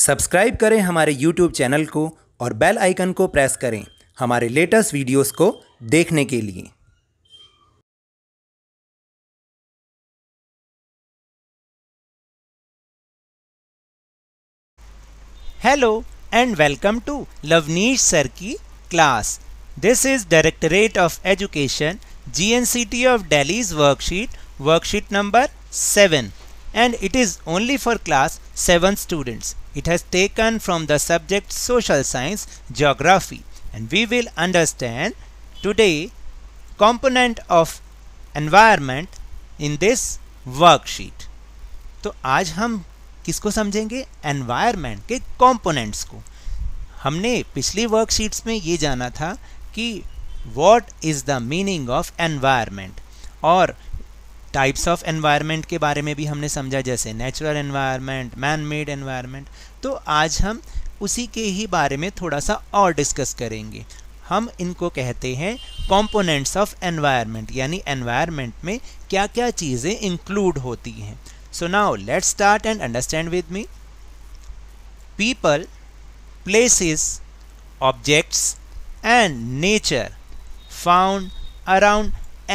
Subscribe करें हमारे YouTube channel को और बेल आइकन को प्रेस करें हमारे लेटेस्ट वीडियोस को देखने के लिए hello and welcome to Lavneesh sir की class this is directorate of education GNCT of Delhi's worksheet worksheet number seven and it is only for class 7 students. It has taken from the subject social science geography and we will understand today component of environment in this worksheet. तो आज हम किसको समझेंगे environment के components को हमने पिछली worksheets में ये जाना था कि what is the meaning of environment और टाइप्स ऑफ एनवायरनमेंट के बारे में भी हमने समझा जैसे natural environment man made environment तो आज हम उसी के ही बारे में थोड़ा सा और डिस्कस करेंगे हम इनको कहते हैं कॉम्पोनेंट्स ऑफ एनवायरनमेंट यानी एनवायरनमेंट में क्या क्या चीज़ें इंक्लूड होती हैं so now let's start and understand with me people places objects and nature found around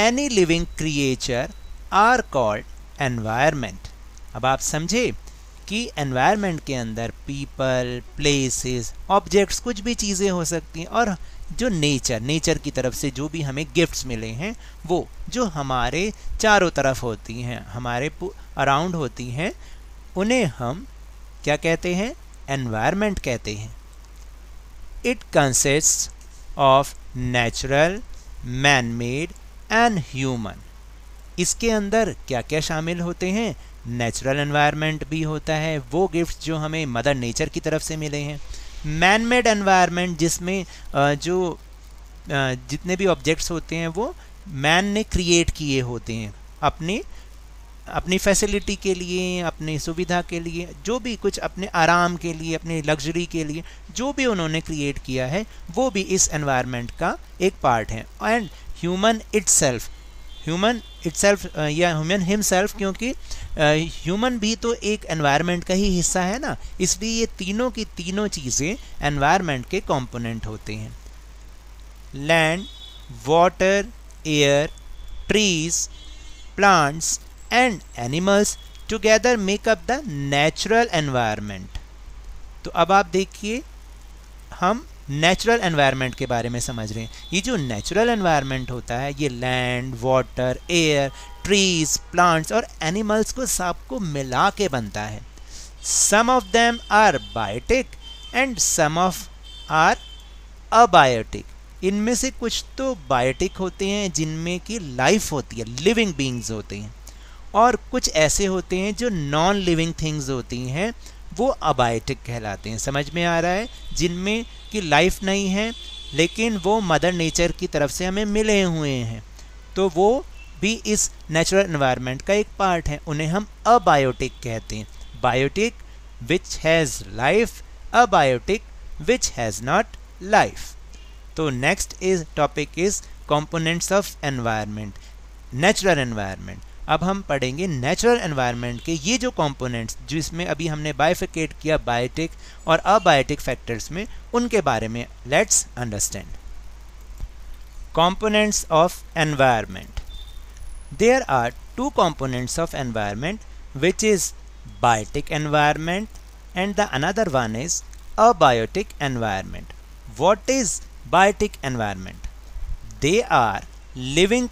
any living creature are called environment अब आप समझे कि एनवायरमेंट के अंदर पीपल प्लेसेस ऑब्जेक्ट्स कुछ भी चीज़ें हो सकती हैं और जो नेचर नेचर की तरफ से जो भी हमें गिफ्ट्स मिले हैं वो जो हमारे चारों तरफ होती हैं हमारे अराउंड होती हैं उन्हें हम क्या कहते हैं एनवायरमेंट कहते हैं it consist of natural man made and human इसके अंदर क्या क्या शामिल होते हैं नेचुरल एनवायरनमेंट भी होता है वो गिफ्ट्स जो हमें मदर नेचर की तरफ से मिले हैं मैन मेड एनवायरनमेंट जिसमें जो जितने भी ऑब्जेक्ट्स होते हैं वो मैन ने क्रिएट किए होते हैं अपने अपनी फैसिलिटी के लिए अपनी सुविधा के लिए जो भी कुछ अपने आराम के लिए अपने लग्जरी के लिए जो भी उन्होंने क्रिएट किया है वो भी इस एनवायरनमेंट का एक पार्ट है and human itself human itself uh, या ह्यूमन हिमसेल्फ क्योंकि ह्यूमन uh, भी तो एक एनवायरनमेंट का ही हिस्सा है ना इसलिए ये तीनों की तीनों चीज़ें एनवायरनमेंट के कंपोनेंट होते हैं land water air trees plants and animals together make up the natural environment तो अब आप देखिए हम नेचुरल एनवायरनमेंट के बारे में समझ रहे हैं ये जो नेचुरल एनवायरनमेंट होता है ये land water air trees plants और एनिमल्स को सबको मिला के बनता है some of them are biotic and some of are abiotic इनमें से कुछ तो बायोटिक होते हैं जिनमें की लाइफ होती है लिविंग बींग्स होते हैं और कुछ ऐसे होते हैं जो नॉन लिविंग थिंग्स होती हैं वो अबायोटिक कहलाते हैं समझ में आ रहा है जिनमें उनकी लाइफ नहीं है लेकिन वो मदर नेचर की तरफ से हमें मिले हुए हैं तो वो भी इस नेचुरल इन्वायरमेंट का एक पार्ट है उन्हें हम अबायोटिक कहते हैं biotic which has life abiotic which has not life तो next is topic is components of environment natural environment अब हम पढ़ेंगे नेचुरल एनवायरनमेंट के ये जो कंपोनेंट्स जिसमें अभी हमने बायोफिकेट किया बायोटिक और अबायोटिक फैक्टर्स में उनके बारे में let's understand components of environment there are two components of environment which is biotic environment and the another one is abiotic environment what is biotic environment they are living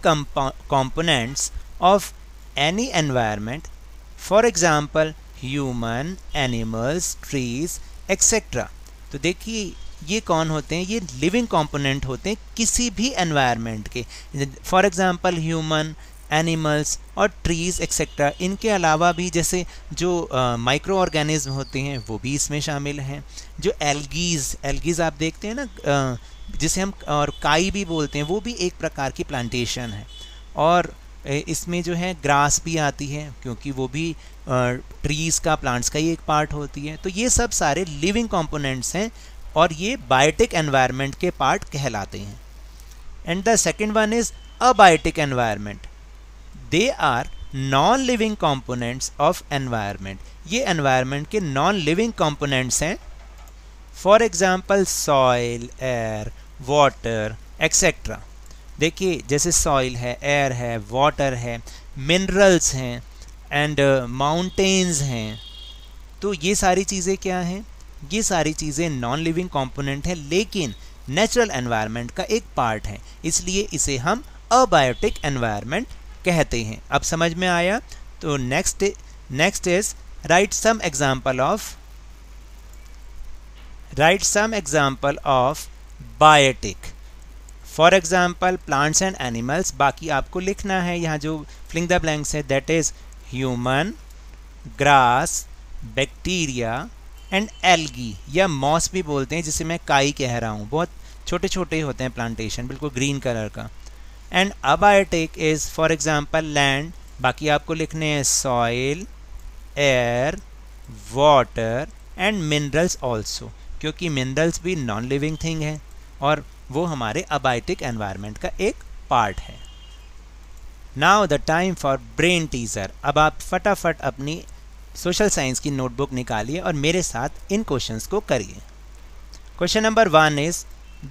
components of any environment, for example human, animals, trees, etc. तो देखिए ये कौन होते हैं ये living component होते हैं किसी भी एनवायरनमेंट के फॉर एग्जांपल ह्यूमन एनिमल्स और ट्रीज़ एक्सेट्रा इनके अलावा भी जैसे जो माइक्रो uh, ऑर्गेनिज्म होते हैं वो भी इसमें शामिल हैं जो एल्गीज़ एल्गीज़ आप देखते हैं ना uh, जिसे हम और काई भी बोलते हैं वो भी एक प्रकार की प्लांटेशन है और इसमें जो है ग्रास भी आती है क्योंकि वो भी ट्रीज़ का प्लांट्स का ही एक पार्ट होती है तो ये सब सारे लिविंग कंपोनेंट्स हैं और ये बायोटिक एनवायरनमेंट के पार्ट कहलाते हैं and the second one is abiotic environment they are non living components of environment ये एनवायरनमेंट के नॉन लिविंग कॉम्पोनेंट्स हैं for example soil air water etcetera देखिए जैसे सॉइल है एयर है वाटर है मिनरल्स हैं एंड माउंटेन्स uh, हैं तो ये सारी चीज़ें क्या हैं ये सारी चीज़ें नॉन लिविंग कॉम्पोनेंट हैं लेकिन नेचुरल एनवायरनमेंट का एक पार्ट है इसलिए इसे हम अबायोटिक एनवायरनमेंट कहते हैं अब समझ में आया तो next next is write some example of write some example of biotic for example plants and animals बाकी आपको लिखना है यहाँ जो फ्लिंग द ब्लैंक्स है that is human grass bacteria and algae या मॉस भी बोलते हैं जिसे मैं काई कह रहा हूँ बहुत छोटे छोटे होते हैं प्लांटेशन बिल्कुल ग्रीन कलर का and abiotic is for example land बाकी आपको लिखने हैं soil air water and minerals also क्योंकि मिनरल्स भी नॉन लिविंग थिंग है और वो हमारे अबायोटिक एनवायरनमेंट का एक पार्ट है now the time for brain teaser अब आप फटाफट अपनी सोशल साइंस की नोटबुक निकालिए और मेरे साथ इन क्वेश्चंस को करिए question number one is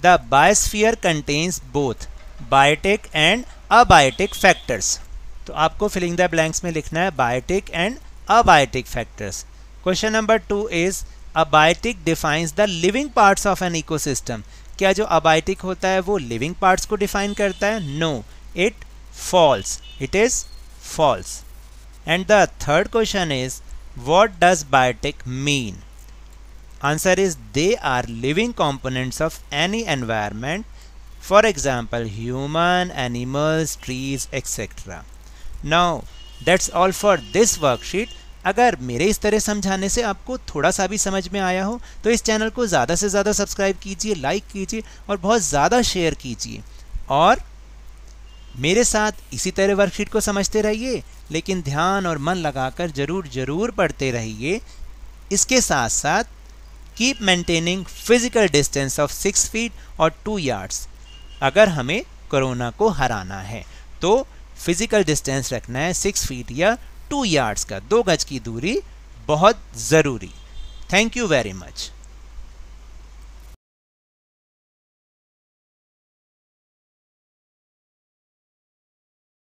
the biosphere contains both biotic and abiotic factors तो आपको फिलिंग द ब्लैंक्स में लिखना है biotic and abiotic factors question number two is abiotic defines the living parts of an ecosystem क्या जो abiotic होता है वो लिविंग पार्ट्स को डिफाइन करता है no it false it is false and the third question is what does biotic mean answer is they are living components of any environment for example human animals trees etcetera now that's all for this worksheet अगर मेरे इस तरह समझाने से आपको थोड़ा सा भी समझ में आया हो तो इस चैनल को ज़्यादा से ज़्यादा सब्सक्राइब कीजिए लाइक कीजिए और बहुत ज़्यादा शेयर कीजिए और मेरे साथ इसी तरह वर्कशीट को समझते रहिए लेकिन ध्यान और मन लगाकर ज़रूर ज़रूर पढ़ते रहिए इसके साथ साथ keep maintaining physical distance of six feet और टू यार्ड्स अगर हमें कोरोना को हराना है तो फिजिकल डिस्टेंस रखना है सिक्स फीट या टू यार्ड्स का दो गज की दूरी बहुत ज़रूरी थैंक यू वेरी मच